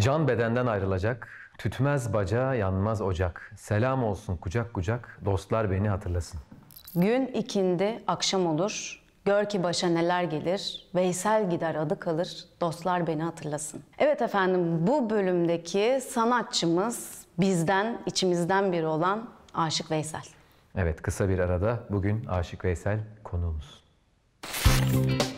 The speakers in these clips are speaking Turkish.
Can bedenden ayrılacak, tütmez baca yanmaz ocak. Selam olsun kucak kucak, dostlar beni hatırlasın. Gün ikindi, akşam olur. Gör ki başa neler gelir, Veysel gider adı kalır, dostlar beni hatırlasın. Evet efendim bu bölümdeki sanatçımız bizden, içimizden biri olan Aşık Veysel. Evet kısa bir arada bugün Aşık Veysel konuğumuz. Müzik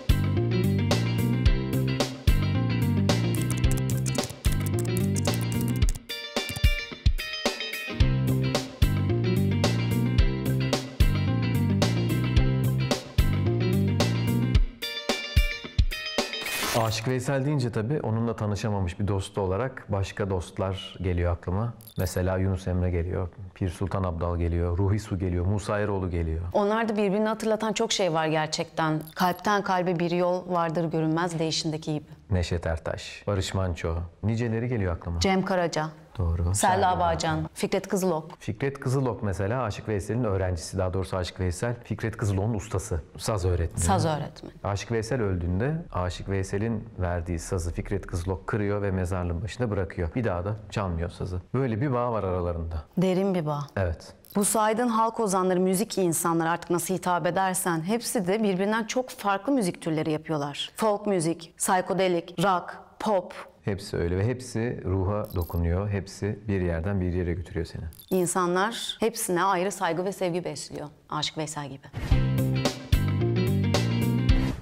Aşık Veysel deyince tabi onunla tanışamamış bir dostu olarak başka dostlar geliyor aklıma. Mesela Yunus Emre geliyor, Pir Sultan Abdal geliyor, Ruhi Su geliyor, Musa Eroğlu geliyor. Onlar da birbirini hatırlatan çok şey var gerçekten. Kalpten kalbe bir yol vardır görünmez değişindeki gibi. Neşet Ertaş, Barış Manço, niceleri geliyor aklıma. Cem Karaca. Doğru. Selda Bağcan, Fikret Kızılok. Fikret Kızılok mesela Aşık Veysel'in öğrencisi. Daha doğrusu Aşık Veysel, Fikret Kızılok'un ustası. Saz öğretmeni. Saz öğretmeni. Aşık Veysel öldüğünde Aşık Veysel'in verdiği sazı Fikret Kızılok kırıyor ve mezarlığın başında bırakıyor. Bir daha da çalmıyor sazı. Böyle bir bağ var aralarında. Derin bir bağ. Evet. Bu saydığın halk ozanları, müzik insanları artık nasıl hitap edersen hepsi de birbirinden çok farklı müzik türleri yapıyorlar. Folk müzik, psikodelik, rock, pop, Hepsi öyle ve hepsi ruha dokunuyor. Hepsi bir yerden bir yere götürüyor seni. İnsanlar hepsine ayrı saygı ve sevgi besliyor. Aşık Veysel gibi.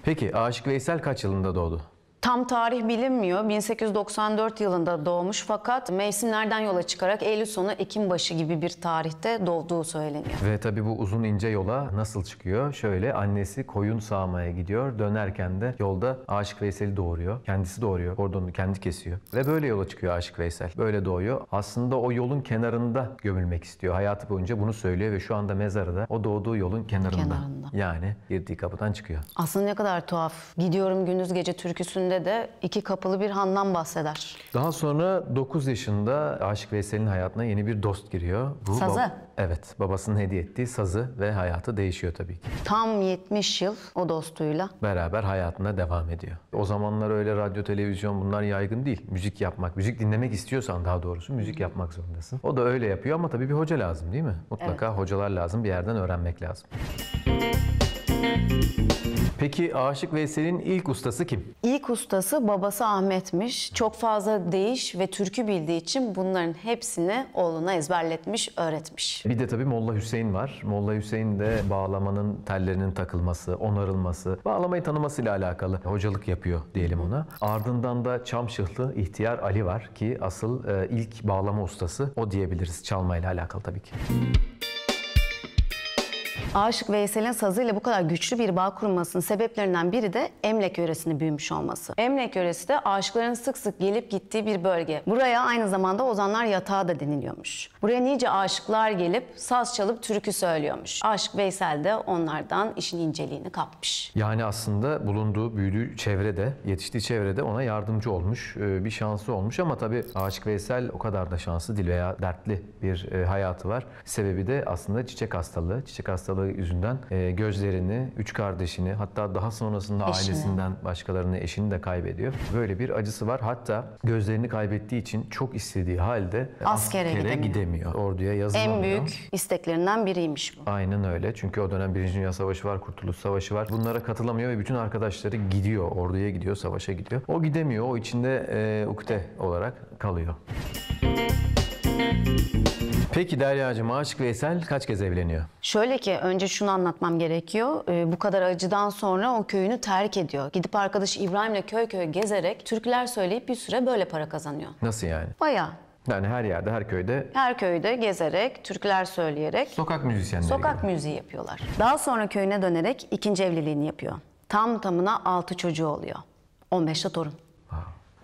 Peki Aşık Veysel kaç yılında doğdu? Tam tarih bilinmiyor. 1894 yılında doğmuş fakat mevsimlerden yola çıkarak Eylül sonu Ekim başı gibi bir tarihte doğduğu söyleniyor. Ve tabii bu uzun ince yola nasıl çıkıyor? Şöyle annesi koyun sağmaya gidiyor. Dönerken de yolda Aşık Veysel'i doğuruyor. Kendisi doğuruyor. Kordonunu kendi kesiyor. Ve böyle yola çıkıyor Aşık Veysel. Böyle doğuyor. Aslında o yolun kenarında gömülmek istiyor. Hayatı boyunca bunu söylüyor ve şu anda mezarı da o doğduğu yolun kenarında. kenarında. Yani girdiği kapıdan çıkıyor. Aslında ne kadar tuhaf. Gidiyorum gündüz gece türküsünü bölümde de iki kapılı bir handan bahseder. Daha sonra 9 yaşında Aşık Veysel'in hayatına yeni bir dost giriyor. Bu Sazı. Bab- evet, babasının hediye ettiği sazı ve hayatı değişiyor tabii ki. Tam 70 yıl o dostuyla. Beraber hayatına devam ediyor. O zamanlar öyle radyo, televizyon bunlar yaygın değil. Müzik yapmak, müzik dinlemek istiyorsan daha doğrusu müzik yapmak zorundasın. O da öyle yapıyor ama tabii bir hoca lazım değil mi? Mutlaka evet. hocalar lazım, bir yerden öğrenmek lazım. Müzik Peki Aşık Veysel'in ilk ustası kim? İlk ustası babası Ahmet'miş. Çok fazla değiş ve türkü bildiği için bunların hepsini oğluna ezberletmiş, öğretmiş. Bir de tabii Molla Hüseyin var. Molla Hüseyin de bağlamanın tellerinin takılması, onarılması, bağlamayı tanımasıyla alakalı hocalık yapıyor diyelim ona. Ardından da Çamşıhlı İhtiyar Ali var ki asıl e, ilk bağlama ustası o diyebiliriz çalmayla alakalı tabii ki. Aşık Veysel'in sazıyla bu kadar güçlü bir bağ kurulmasının sebeplerinden biri de Emlek yöresinde büyümüş olması. Emlek yöresi de aşıkların sık sık gelip gittiği bir bölge. Buraya aynı zamanda ozanlar yatağı da deniliyormuş. Buraya nice aşıklar gelip saz çalıp türkü söylüyormuş. Aşık Veysel de onlardan işin inceliğini kapmış. Yani aslında bulunduğu, büyüdüğü çevrede, yetiştiği çevrede ona yardımcı olmuş, e, bir şansı olmuş ama tabii Aşık Veysel o kadar da şanslı değil veya dertli bir e, hayatı var. Sebebi de aslında çiçek hastalığı. Çiçek hastalığı hastalığı yüzünden e, gözlerini, üç kardeşini hatta daha sonrasında eşini. ailesinden başkalarını, eşini de kaybediyor. Böyle bir acısı var. Hatta gözlerini kaybettiği için çok istediği halde askere, askere gidemiyor. gidemiyor. Orduya yazılamıyor. En büyük isteklerinden biriymiş bu. Aynen öyle. Çünkü o dönem Birinci Dünya Savaşı var, Kurtuluş Savaşı var. Bunlara katılamıyor ve bütün arkadaşları gidiyor. Orduya gidiyor, savaşa gidiyor. O gidemiyor. O içinde e, ukde olarak kalıyor. Peki Derya'cığım Aşık Veysel kaç kez evleniyor? Şöyle ki önce şunu anlatmam gerekiyor. Ee, bu kadar acıdan sonra o köyünü terk ediyor. Gidip arkadaşı İbrahim'le köy köy gezerek türküler söyleyip bir süre böyle para kazanıyor. Nasıl yani? Bayağı. Yani her yerde, her köyde... Her köyde gezerek, türküler söyleyerek... Sokak müzisyenleri Sokak gibi. müziği yapıyorlar. Daha sonra köyüne dönerek ikinci evliliğini yapıyor. Tam tamına altı çocuğu oluyor. 15'te torun.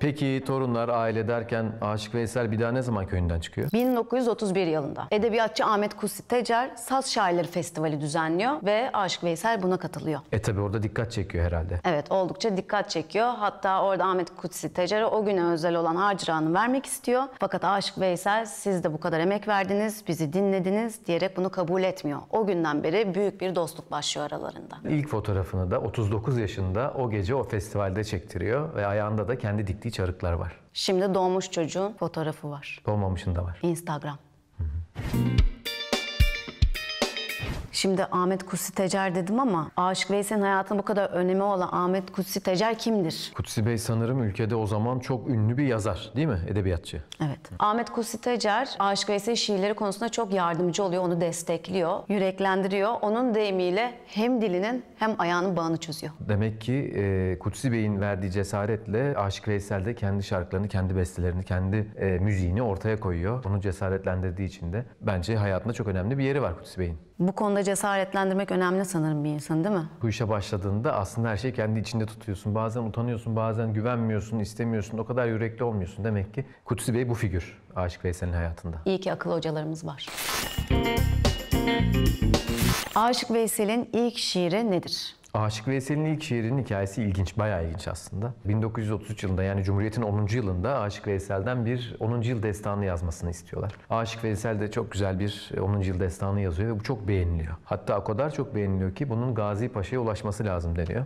Peki torunlar, aile derken Aşık Veysel bir daha ne zaman köyünden çıkıyor? 1931 yılında edebiyatçı Ahmet Kutsi Tecer Saz Şairleri Festivali düzenliyor ve Aşık Veysel buna katılıyor. E tabi orada dikkat çekiyor herhalde. Evet oldukça dikkat çekiyor. Hatta orada Ahmet Kutsi Tecer'e o güne özel olan harcırağını vermek istiyor. Fakat Aşık Veysel siz de bu kadar emek verdiniz, bizi dinlediniz diyerek bunu kabul etmiyor. O günden beri büyük bir dostluk başlıyor aralarında. İlk fotoğrafını da 39 yaşında o gece o festivalde çektiriyor ve ayağında da kendi dikti ettiği çarıklar var. Şimdi doğmuş çocuğun fotoğrafı var. Doğmamışın da var. Instagram. Hı hı. Şimdi Ahmet Kutsi Tecer dedim ama Aşık Veysel'in hayatında bu kadar önemi olan Ahmet Kutsi Tecer kimdir? Kutsi Bey sanırım ülkede o zaman çok ünlü bir yazar değil mi? Edebiyatçı. Evet. Hı. Ahmet Kutsi Tecer Aşık Veysel'in şiirleri konusunda çok yardımcı oluyor. Onu destekliyor, yüreklendiriyor. Onun deyimiyle hem dilinin hem ayağının bağını çözüyor. Demek ki e, Kutsi Bey'in verdiği cesaretle Aşık Veysel de kendi şarkılarını, kendi bestelerini, kendi e, müziğini ortaya koyuyor. Onu cesaretlendirdiği için de bence hayatında çok önemli bir yeri var Kutsi Bey'in. Bu konuda cesaretlendirmek önemli sanırım bir insan değil mi? Bu işe başladığında aslında her şeyi kendi içinde tutuyorsun. Bazen utanıyorsun, bazen güvenmiyorsun, istemiyorsun. O kadar yürekli olmuyorsun. Demek ki Kutsi Bey bu figür Aşık Veysel'in hayatında. İyi ki akıl hocalarımız var. Aşık Veysel'in ilk şiiri nedir? Aşık Veysel'in ilk şiirinin hikayesi ilginç, bayağı ilginç aslında. 1933 yılında yani Cumhuriyet'in 10. yılında Aşık Veysel'den bir 10. yıl destanı yazmasını istiyorlar. Aşık Veysel de çok güzel bir 10. yıl destanı yazıyor ve bu çok beğeniliyor. Hatta o kadar çok beğeniliyor ki bunun Gazi Paşa'ya ulaşması lazım deniyor.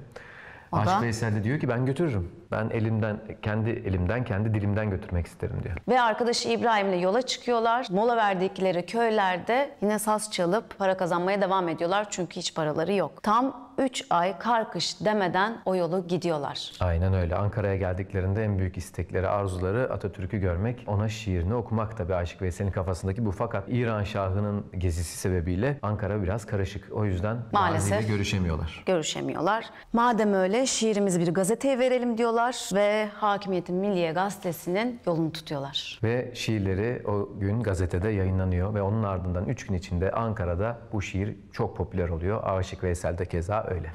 O Aşık Veysel de diyor ki ben götürürüm. Ben elimden, kendi elimden, kendi dilimden götürmek isterim diyor. Ve arkadaşı İbrahim'le yola çıkıyorlar. Mola verdikleri köylerde yine saz çalıp para kazanmaya devam ediyorlar. Çünkü hiç paraları yok. Tam 3 ay karkış demeden o yolu gidiyorlar. Aynen öyle. Ankara'ya geldiklerinde en büyük istekleri, arzuları Atatürk'ü görmek, ona şiirini okumak tabii Aşık Veysel'in kafasındaki bu. Fakat İran Şahı'nın gezisi sebebiyle Ankara biraz karışık. O yüzden maalesef görüşemiyorlar. Görüşemiyorlar. Madem öyle şiirimizi bir gazeteye verelim diyorlar ve Hakimiyetin Milliye Gazetesi'nin yolunu tutuyorlar. Ve şiirleri o gün gazetede yayınlanıyor ve onun ardından 3 gün içinde Ankara'da bu şiir çok popüler oluyor. Aşık Veysel de keza öyle.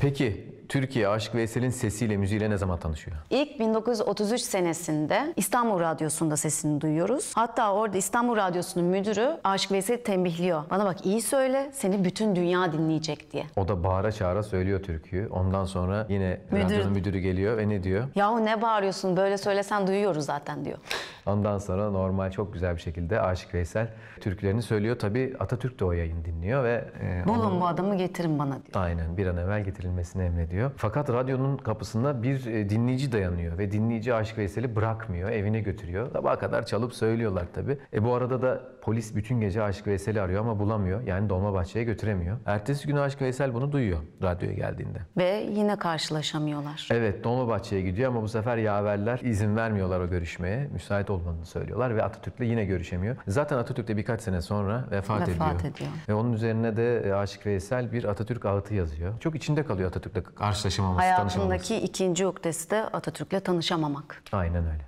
Peki Türkiye Aşık Veysel'in sesiyle, müziğiyle ne zaman tanışıyor? İlk 1933 senesinde İstanbul Radyosu'nda sesini duyuyoruz. Hatta orada İstanbul Radyosu'nun müdürü Aşık Veysel'i tembihliyor. Bana bak iyi söyle seni bütün dünya dinleyecek diye. O da bağıra çağıra söylüyor türküyü. Ondan sonra yine Müdür- radyonun müdürü geliyor ve ne diyor? Yahu ne bağırıyorsun böyle söylesen duyuyoruz zaten diyor. Ondan sonra normal çok güzel bir şekilde Aşık Veysel türkülerini söylüyor. Tabii Atatürk de o yayın dinliyor ve e, Bulun bu adamı getirin bana diyor. aynen bir an evvel getirilmesini emrediyor ediyor. Fakat radyonun kapısında bir e, dinleyici dayanıyor ve dinleyici Aşık Veysel'i bırakmıyor, evine götürüyor. Sabaha kadar çalıp söylüyorlar tabii. E bu arada da Polis bütün gece Aşık Veysel'i arıyor ama bulamıyor. Yani Dolmabahçe'ye götüremiyor. Ertesi gün Aşık Veysel bunu duyuyor radyoya geldiğinde. Ve yine karşılaşamıyorlar. Evet Dolmabahçe'ye gidiyor ama bu sefer yaverler izin vermiyorlar o görüşmeye. Müsait olmanı söylüyorlar ve Atatürk'le yine görüşemiyor. Zaten Atatürk de birkaç sene sonra vefat, vefat ediyor. ediyor. Ve onun üzerine de e, Aşık Veysel bir Atatürk ağıtı yazıyor. Çok içinde kalıyor Atatürk'le karşılaşamaması, Hayatındaki tanışamaması. Hayatındaki ikinci uktesi de Atatürk'le tanışamamak. Aynen öyle.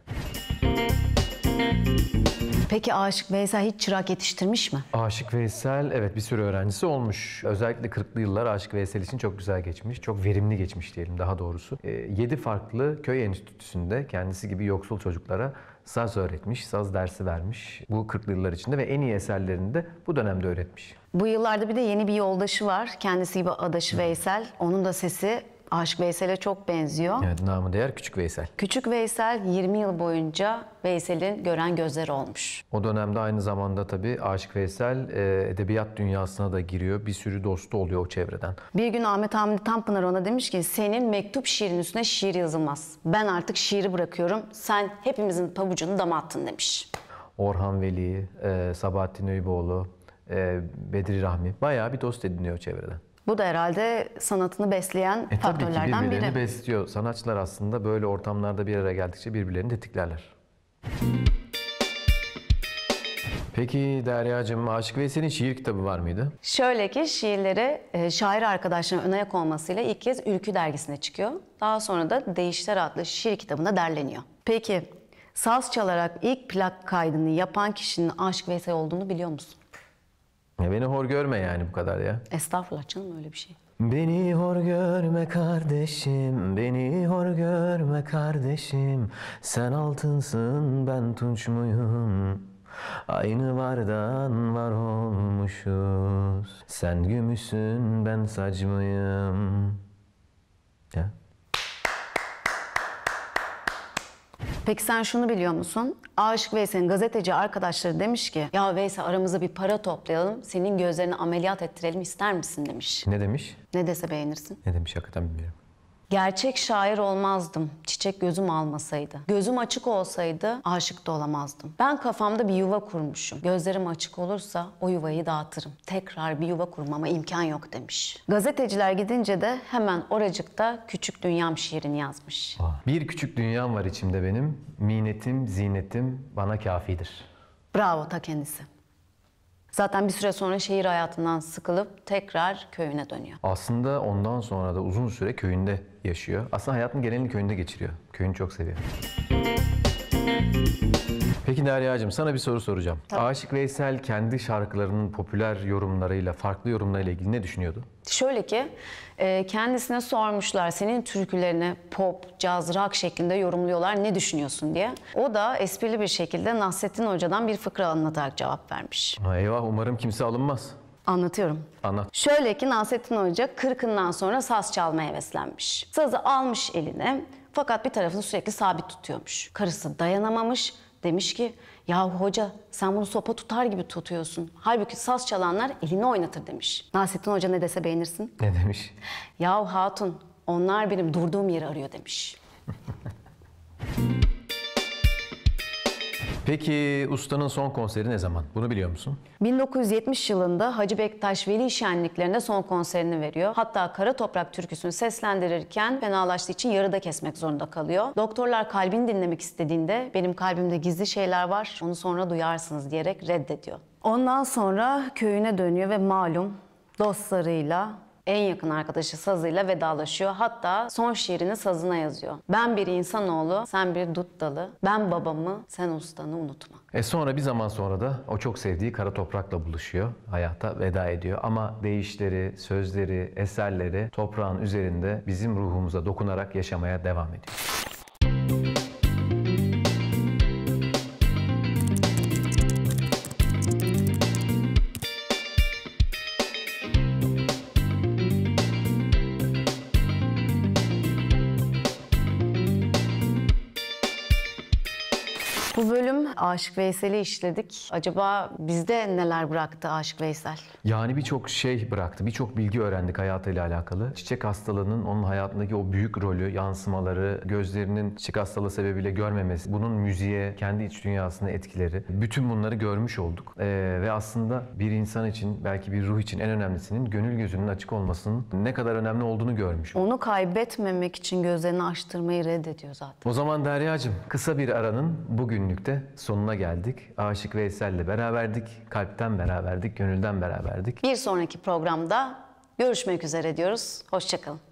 Müzik Peki Aşık Veysel hiç çırak yetiştirmiş mi? Aşık Veysel evet bir sürü öğrencisi olmuş. Özellikle 40'lı yıllar Aşık Veysel için çok güzel geçmiş. Çok verimli geçmiş diyelim daha doğrusu. E, ee, 7 farklı köy enstitüsünde kendisi gibi yoksul çocuklara saz öğretmiş, saz dersi vermiş. Bu 40'lı yıllar içinde ve en iyi eserlerini de bu dönemde öğretmiş. Bu yıllarda bir de yeni bir yoldaşı var. Kendisi gibi adaşı Veysel. Onun da sesi Aşık Veysel'e çok benziyor. Evet, namı değer Küçük Veysel. Küçük Veysel 20 yıl boyunca Veysel'in gören gözleri olmuş. O dönemde aynı zamanda tabii Aşık Veysel e, edebiyat dünyasına da giriyor. Bir sürü dostu oluyor o çevreden. Bir gün Ahmet Hamdi Tanpınar ona demiş ki senin mektup şiirin üstüne şiir yazılmaz. Ben artık şiiri bırakıyorum. Sen hepimizin pabucunu dama attın demiş. Orhan Veli, e, Sabahattin Eyüboğlu, e, Bedri Rahmi bayağı bir dost ediniyor çevreden. Bu da herhalde sanatını besleyen e, faktörlerden tabii ki birbirlerini biri. besliyor. Sanatçılar aslında böyle ortamlarda bir araya geldikçe birbirlerini tetiklerler. Peki Derya'cığım Aşık Veysel'in şiir kitabı var mıydı? Şöyle ki şiirleri e, şair arkadaşlarına önayak olmasıyla ilk kez Ülkü dergisine çıkıyor. Daha sonra da Değişler adlı şiir kitabında derleniyor. Peki saz çalarak ilk plak kaydını yapan kişinin Aşık Veysel olduğunu biliyor musun? Ya beni hor görme yani bu kadar ya. Estağfurullah canım öyle bir şey. Beni hor görme kardeşim, beni hor görme kardeşim. Sen altınsın, ben tunç muyum? Aynı vardan var olmuşuz. Sen gümüşsün, ben saç mıyım? Ya. Peki sen şunu biliyor musun? Aşık Veysel'in gazeteci arkadaşları demiş ki ya Veysel aramıza bir para toplayalım senin gözlerini ameliyat ettirelim ister misin demiş. Ne demiş? Ne dese beğenirsin. Ne demiş hakikaten bilmiyorum. Gerçek şair olmazdım çiçek gözüm almasaydı. Gözüm açık olsaydı aşık da olamazdım. Ben kafamda bir yuva kurmuşum. Gözlerim açık olursa o yuvayı dağıtırım. Tekrar bir yuva kurmama imkan yok demiş. Gazeteciler gidince de hemen oracıkta Küçük Dünyam şiirini yazmış. Bir küçük dünyam var içimde benim. Minetim, zinetim bana kafidir. Bravo ta kendisi. Zaten bir süre sonra şehir hayatından sıkılıp tekrar köyüne dönüyor. Aslında ondan sonra da uzun süre köyünde yaşıyor. Aslında hayatın genelini köyünde geçiriyor. Köyünü çok seviyor. Peki Derya'cığım sana bir soru soracağım. Tabii. Aşık Veysel kendi şarkılarının popüler yorumlarıyla, farklı yorumlarıyla ilgili ne düşünüyordu? Şöyle ki e, kendisine sormuşlar senin türkülerini pop, caz, rock şeklinde yorumluyorlar ne düşünüyorsun diye. O da esprili bir şekilde Nasrettin Hoca'dan bir fıkra anlatarak cevap vermiş. Ha, eyvah umarım kimse alınmaz. Anlatıyorum. Anlat. Şöyle ki Nasrettin Hoca kırkından sonra saz çalmaya heveslenmiş. Sazı almış eline fakat bir tarafını sürekli sabit tutuyormuş. Karısı dayanamamış demiş ki ya hoca sen bunu sopa tutar gibi tutuyorsun. Halbuki saz çalanlar elini oynatır demiş. Nasrettin Hoca ne dese beğenirsin? Ne demiş? Yahu hatun onlar benim durduğum yeri arıyor demiş. Peki ustanın son konseri ne zaman? Bunu biliyor musun? 1970 yılında Hacı Bektaş Veli Şenliklerinde son konserini veriyor. Hatta Kara Toprak türküsünü seslendirirken fenalaştığı için yarıda kesmek zorunda kalıyor. Doktorlar kalbini dinlemek istediğinde benim kalbimde gizli şeyler var onu sonra duyarsınız diyerek reddediyor. Ondan sonra köyüne dönüyor ve malum dostlarıyla en yakın arkadaşı sazıyla vedalaşıyor. Hatta son şiirini sazına yazıyor. Ben bir insanoğlu, sen bir dut dalı. Ben babamı, sen ustanı unutma. E sonra bir zaman sonra da o çok sevdiği kara toprakla buluşuyor. Hayata veda ediyor. Ama değişleri, sözleri, eserleri toprağın üzerinde bizim ruhumuza dokunarak yaşamaya devam ediyor. Aşık Veysel'i işledik. Acaba bizde neler bıraktı Aşık Veysel? Yani birçok şey bıraktı. Birçok bilgi öğrendik hayatıyla alakalı. Çiçek hastalığının onun hayatındaki o büyük rolü, yansımaları, gözlerinin çiçek hastalığı sebebiyle görmemesi, bunun müziğe, kendi iç dünyasına etkileri. Bütün bunları görmüş olduk. Ee, ve aslında bir insan için, belki bir ruh için en önemlisinin gönül gözünün açık olmasının ne kadar önemli olduğunu görmüş. Onu kaybetmemek için gözlerini açtırmayı reddediyor zaten. O zaman Derya'cığım kısa bir aranın bugünlükte sonu sonuna geldik. Aşık Veysel'le beraberdik. Kalpten beraberdik, gönülden beraberdik. Bir sonraki programda görüşmek üzere diyoruz. Hoşçakalın.